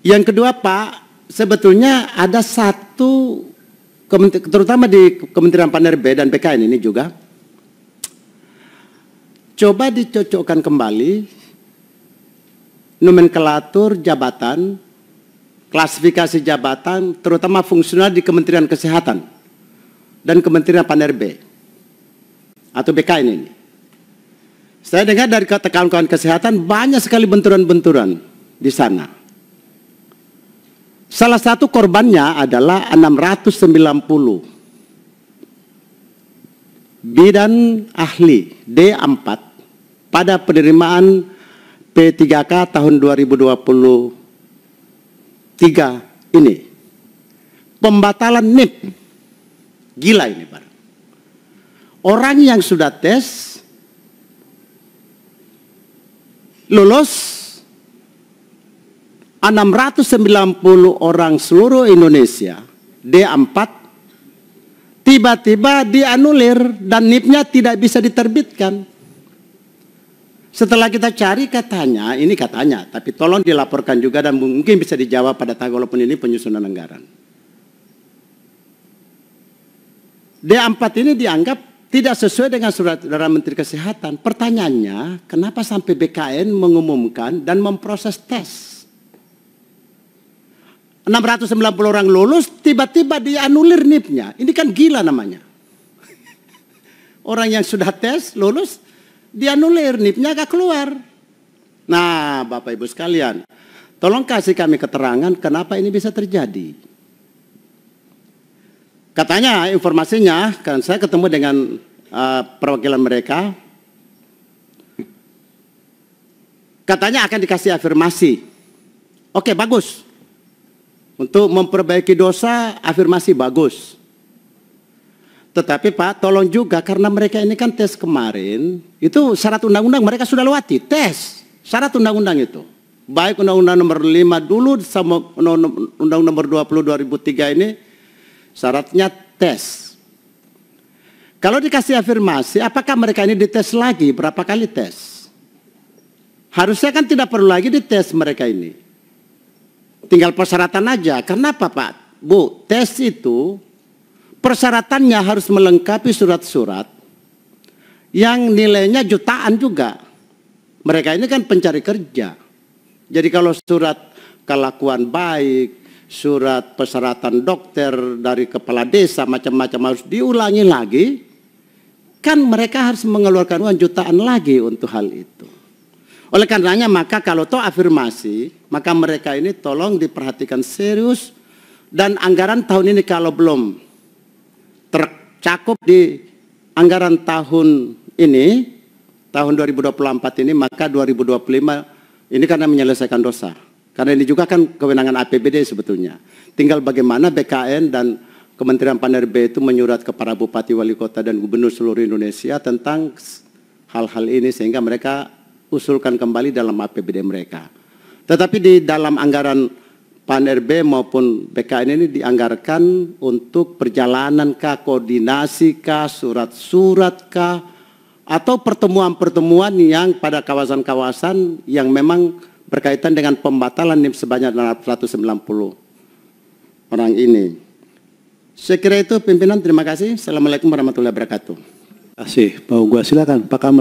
Yang kedua Pak, sebetulnya ada satu terutama di Kementerian RB dan PKN ini juga coba dicocokkan kembali nomenklatur jabatan, klasifikasi jabatan, terutama fungsional di Kementerian Kesehatan dan Kementerian RB atau BKN ini. Saya dengar dari kawan-kawan kesehatan banyak sekali benturan-benturan di sana. Salah satu korbannya adalah 690 bidan ahli D4 pada penerimaan P3K tahun 2023 ini. Pembatalan NIP. Gila ini, Pak. Orang yang sudah tes lulus 690 orang seluruh Indonesia D4 tiba-tiba dianulir dan NIP-nya tidak bisa diterbitkan. Setelah kita cari katanya, ini katanya, tapi tolong dilaporkan juga dan mungkin bisa dijawab pada tanggal walaupun ini penyusunan anggaran. D4 ini dianggap tidak sesuai dengan surat dari Menteri Kesehatan. Pertanyaannya, kenapa sampai BKN mengumumkan dan memproses tes? 690 orang lulus, tiba-tiba dianulir NIP-nya. Ini kan gila namanya. Orang yang sudah tes, lulus, dianulir NIP-nya gak keluar. Nah, Bapak Ibu sekalian, tolong kasih kami keterangan kenapa ini bisa terjadi. Katanya informasinya, kan saya ketemu dengan uh, perwakilan mereka, katanya akan dikasih afirmasi. Oke, bagus. Untuk memperbaiki dosa, afirmasi bagus. Tetapi Pak, tolong juga karena mereka ini kan tes kemarin, itu syarat undang-undang mereka sudah lewati, tes. Syarat undang-undang itu. Baik undang-undang nomor 5 dulu sama undang-undang nomor 20 2003 ini syaratnya tes. Kalau dikasih afirmasi, apakah mereka ini dites lagi? Berapa kali tes? Harusnya kan tidak perlu lagi dites mereka ini. Tinggal persyaratan aja. Kenapa Pak? Bu, tes itu persyaratannya harus melengkapi surat-surat yang nilainya jutaan juga. Mereka ini kan pencari kerja. Jadi kalau surat kelakuan baik, surat persyaratan dokter dari kepala desa macam-macam harus diulangi lagi, kan mereka harus mengeluarkan uang jutaan lagi untuk hal itu. Oleh karenanya maka kalau toh afirmasi, maka mereka ini tolong diperhatikan serius dan anggaran tahun ini kalau belum tercakup di anggaran tahun ini, tahun 2024 ini, maka 2025 ini karena menyelesaikan dosa. Karena ini juga kan kewenangan APBD sebetulnya. Tinggal bagaimana BKN dan Kementerian Panerbe itu menyurat kepada bupati, wali kota, dan gubernur seluruh Indonesia tentang hal-hal ini sehingga mereka usulkan kembali dalam APBD mereka. Tetapi di dalam anggaran Pan RB maupun BKN ini dianggarkan untuk perjalanan kah, koordinasi kah, surat-surat kah, atau pertemuan-pertemuan yang pada kawasan-kawasan yang memang berkaitan dengan pembatalan NIM sebanyak 690 orang ini. Saya kira itu pimpinan, terima kasih. Assalamualaikum warahmatullahi wabarakatuh. Terima kasih, Pak Ugua. Silakan, Pak Kamer.